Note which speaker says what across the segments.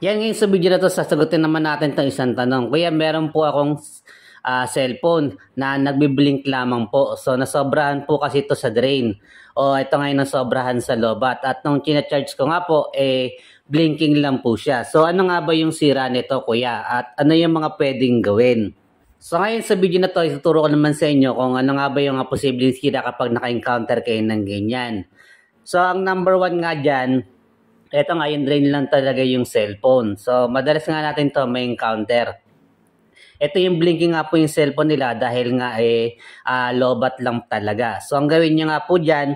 Speaker 1: Yan ngayon sa video na to, sasagutin naman natin itong isang tanong. Kuya, meron po akong uh, cellphone na nagbiblink lamang po. So, nasobrahan po kasi ito sa drain. O, ito ngayon nasobrahan sa lobat. At nung charge ko nga po, eh, blinking lang po siya. So, ano nga ba yung sira nito, kuya? At ano yung mga pwedeng gawin? So ngayon sa video na to, ituturo ko naman sa inyo kung ano nga ba yung posibleng sira kapag naka-encounter kayo ng ganyan. So ang number one nga dyan, ito nga, yung drain lang talaga yung cellphone. So, madalas nga natin to may encounter. Ito yung blinking nga po yung cellphone nila dahil nga eh, uh, lobat lang talaga. So, ang gawin nyo nga po dyan,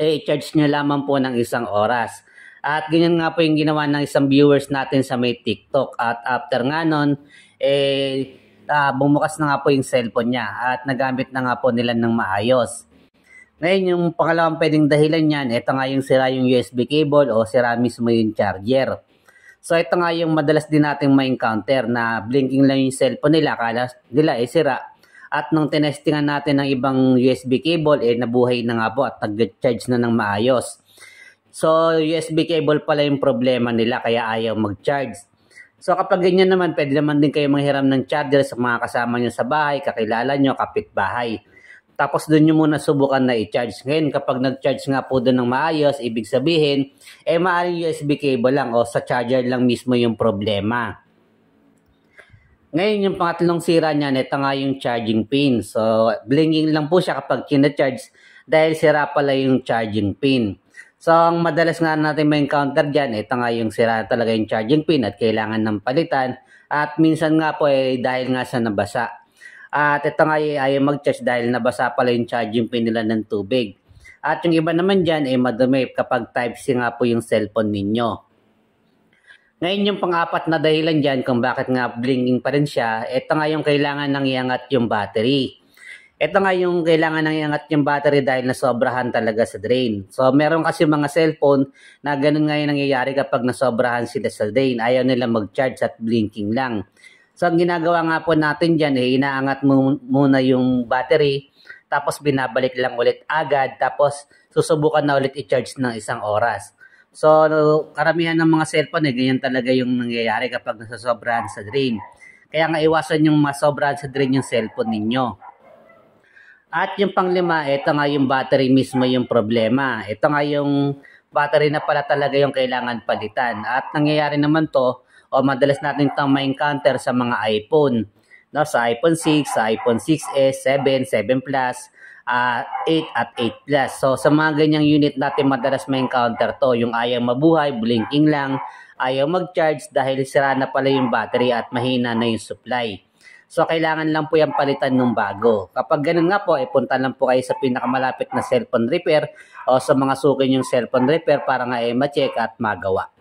Speaker 1: eh, charge nyo lamang po ng isang oras. At ganyan nga po yung ginawa ng isang viewers natin sa may TikTok. At after nga nun, eh, uh, bumukas na nga po yung cellphone niya at nagamit na nga po nila ng maayos. Ngayon, yung pangalawang pwedeng dahilan niyan, ito nga yung sira yung USB cable o sira mismo yung charger. So, ito nga yung madalas din nating ma-encounter na blinking lang yung cellphone nila, kala nila eh sira. At nung tinestingan natin ng ibang USB cable, eh nabuhay na nga po at nag-charge na ng maayos. So, USB cable pala yung problema nila kaya ayaw mag-charge. So, kapag ganyan naman, pwede naman din kayo manghiram ng charger sa mga kasama nyo sa bahay, kakilala nyo, kapitbahay. Tapos doon nyo muna subukan na i-charge. Ngayon, kapag nag-charge nga po doon ng maayos, ibig sabihin, eh maaaring USB cable lang o sa charger lang mismo yung problema. Ngayon, yung pangatlong sira niya, ito nga yung charging pin. So, blinking lang po siya kapag kina-charge dahil sira pala yung charging pin. So, ang madalas nga natin may encounter dyan, ito nga yung sira talaga yung charging pin at kailangan ng palitan. At minsan nga po, eh, dahil nga sa nabasa. At ito nga ay, ay mag-charge dahil nabasa pala yung charging pin nila ng tubig. At yung iba naman dyan ay eh, madumi kapag Type-C nga po yung cellphone ninyo. Ngayon yung pang-apat na dahilan dyan kung bakit nga blinking pa rin siya, ito nga yung kailangan ng iangat yung battery. Ito nga yung kailangan ng iangat yung battery dahil nasobrahan talaga sa drain. So meron kasi mga cellphone na ganun nga yung nangyayari kapag nasobrahan sila sa drain. Ayaw nila mag-charge at blinking lang. So ang ginagawa nga po natin dyan, eh, inaangat muna yung battery, tapos binabalik lang ulit agad, tapos susubukan na ulit i-charge ng isang oras. So, karamihan ng mga cellphone, eh, ganyan talaga yung nangyayari kapag nasasobrahan sa drain. Kaya nga iwasan yung masobrahan sa drain yung cellphone ninyo. At yung panglima, ito nga yung battery mismo yung problema. Ito nga yung battery na pala talaga yung kailangan palitan. At nangyayari naman to o madalas natin itong ma-encounter sa mga iPhone. No, sa iPhone 6, sa iPhone 6S, 7, 7 Plus, uh, ah, 8 at 8 Plus. So sa mga ganyang unit natin madalas ma-encounter to, yung ayaw mabuhay, blinking lang, ayaw mag-charge dahil sira na pala yung battery at mahina na yung supply. So, kailangan lang po yung palitan ng bago. Kapag ganun nga po, ipunta eh, lang po kayo sa pinakamalapit na cellphone repair o sa mga sukin yung cellphone repair para nga eh ma-check at magawa.